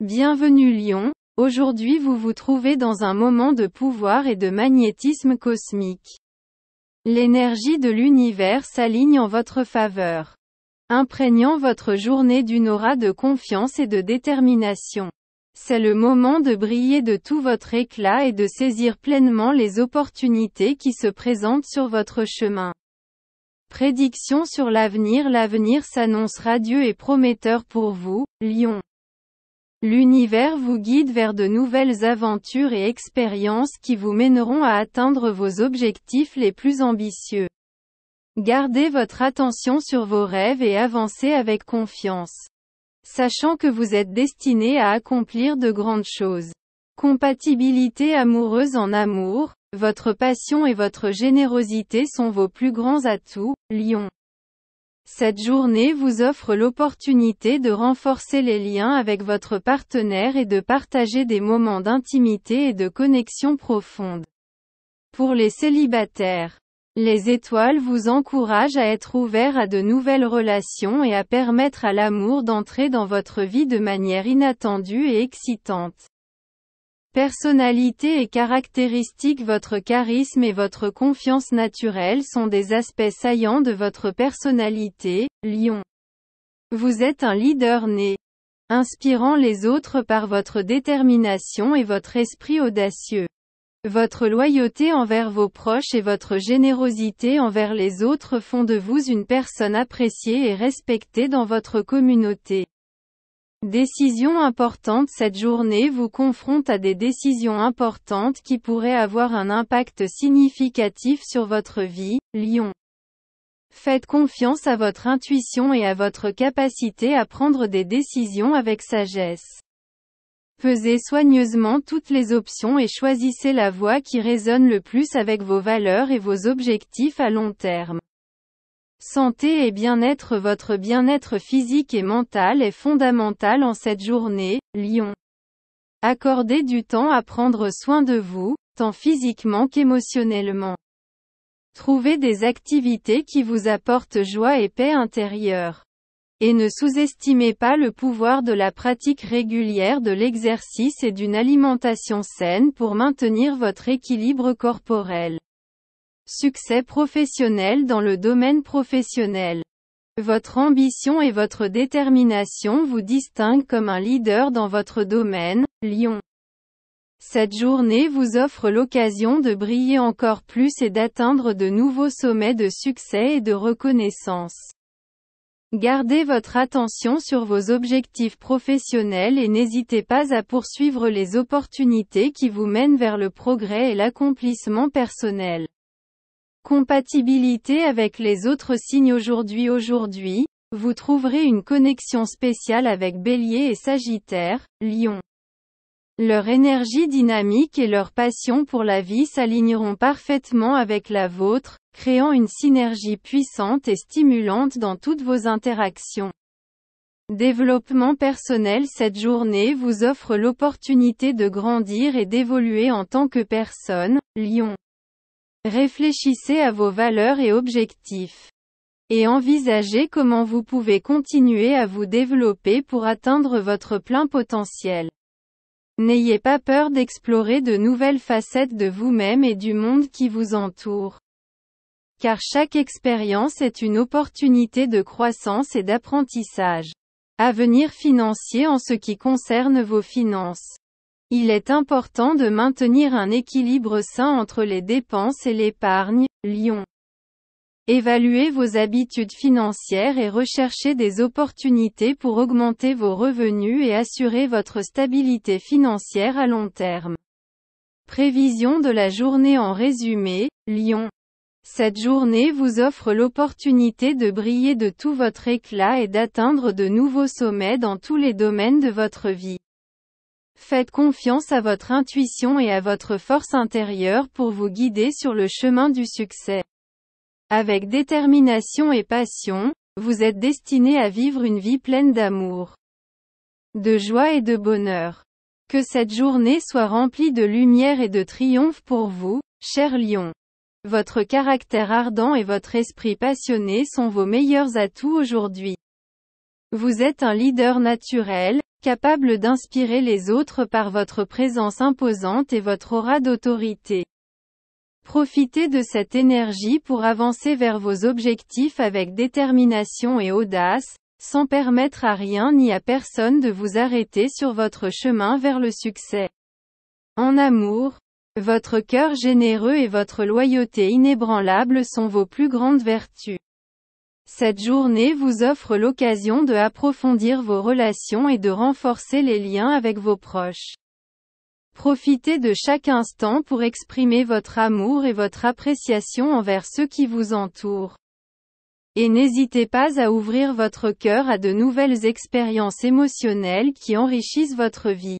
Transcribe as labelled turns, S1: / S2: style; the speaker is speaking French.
S1: Bienvenue Lyon, aujourd'hui vous vous trouvez dans un moment de pouvoir et de magnétisme cosmique. L'énergie de l'univers s'aligne en votre faveur, imprégnant votre journée d'une aura de confiance et de détermination. C'est le moment de briller de tout votre éclat et de saisir pleinement les opportunités qui se présentent sur votre chemin. Prédiction sur l'avenir L'avenir s'annonce radieux et prometteur pour vous, Lyon. L'univers vous guide vers de nouvelles aventures et expériences qui vous mèneront à atteindre vos objectifs les plus ambitieux. Gardez votre attention sur vos rêves et avancez avec confiance. Sachant que vous êtes destiné à accomplir de grandes choses. Compatibilité amoureuse en amour, votre passion et votre générosité sont vos plus grands atouts, Lion. Cette journée vous offre l'opportunité de renforcer les liens avec votre partenaire et de partager des moments d'intimité et de connexion profonde. Pour les célibataires, les étoiles vous encouragent à être ouvert à de nouvelles relations et à permettre à l'amour d'entrer dans votre vie de manière inattendue et excitante. Personnalité et caractéristiques Votre charisme et votre confiance naturelle sont des aspects saillants de votre personnalité, Lion. Vous êtes un leader né, inspirant les autres par votre détermination et votre esprit audacieux. Votre loyauté envers vos proches et votre générosité envers les autres font de vous une personne appréciée et respectée dans votre communauté. Décision importante Cette journée vous confronte à des décisions importantes qui pourraient avoir un impact significatif sur votre vie, Lyon. Faites confiance à votre intuition et à votre capacité à prendre des décisions avec sagesse. Pesez soigneusement toutes les options et choisissez la voie qui résonne le plus avec vos valeurs et vos objectifs à long terme. Santé et bien-être Votre bien-être physique et mental est fondamental en cette journée, Lyon. Accordez du temps à prendre soin de vous, tant physiquement qu'émotionnellement. Trouvez des activités qui vous apportent joie et paix intérieure. Et ne sous-estimez pas le pouvoir de la pratique régulière de l'exercice et d'une alimentation saine pour maintenir votre équilibre corporel. Succès professionnel dans le domaine professionnel. Votre ambition et votre détermination vous distinguent comme un leader dans votre domaine, Lyon. Cette journée vous offre l'occasion de briller encore plus et d'atteindre de nouveaux sommets de succès et de reconnaissance. Gardez votre attention sur vos objectifs professionnels et n'hésitez pas à poursuivre les opportunités qui vous mènent vers le progrès et l'accomplissement personnel. Compatibilité avec les autres signes aujourd'hui Aujourd'hui, vous trouverez une connexion spéciale avec Bélier et Sagittaire, Lion. Leur énergie dynamique et leur passion pour la vie s'aligneront parfaitement avec la vôtre, créant une synergie puissante et stimulante dans toutes vos interactions. Développement personnel Cette journée vous offre l'opportunité de grandir et d'évoluer en tant que personne, Lion. Réfléchissez à vos valeurs et objectifs. Et envisagez comment vous pouvez continuer à vous développer pour atteindre votre plein potentiel. N'ayez pas peur d'explorer de nouvelles facettes de vous-même et du monde qui vous entoure. Car chaque expérience est une opportunité de croissance et d'apprentissage. Avenir financier en ce qui concerne vos finances. Il est important de maintenir un équilibre sain entre les dépenses et l'épargne, Lyon. Évaluez vos habitudes financières et recherchez des opportunités pour augmenter vos revenus et assurer votre stabilité financière à long terme. Prévision de la journée en résumé, Lyon. Cette journée vous offre l'opportunité de briller de tout votre éclat et d'atteindre de nouveaux sommets dans tous les domaines de votre vie. Faites confiance à votre intuition et à votre force intérieure pour vous guider sur le chemin du succès. Avec détermination et passion, vous êtes destiné à vivre une vie pleine d'amour, de joie et de bonheur. Que cette journée soit remplie de lumière et de triomphe pour vous, cher lion. Votre caractère ardent et votre esprit passionné sont vos meilleurs atouts aujourd'hui. Vous êtes un leader naturel, capable d'inspirer les autres par votre présence imposante et votre aura d'autorité. Profitez de cette énergie pour avancer vers vos objectifs avec détermination et audace, sans permettre à rien ni à personne de vous arrêter sur votre chemin vers le succès. En amour, votre cœur généreux et votre loyauté inébranlable sont vos plus grandes vertus. Cette journée vous offre l'occasion de approfondir vos relations et de renforcer les liens avec vos proches. Profitez de chaque instant pour exprimer votre amour et votre appréciation envers ceux qui vous entourent. Et n'hésitez pas à ouvrir votre cœur à de nouvelles expériences émotionnelles qui enrichissent votre vie.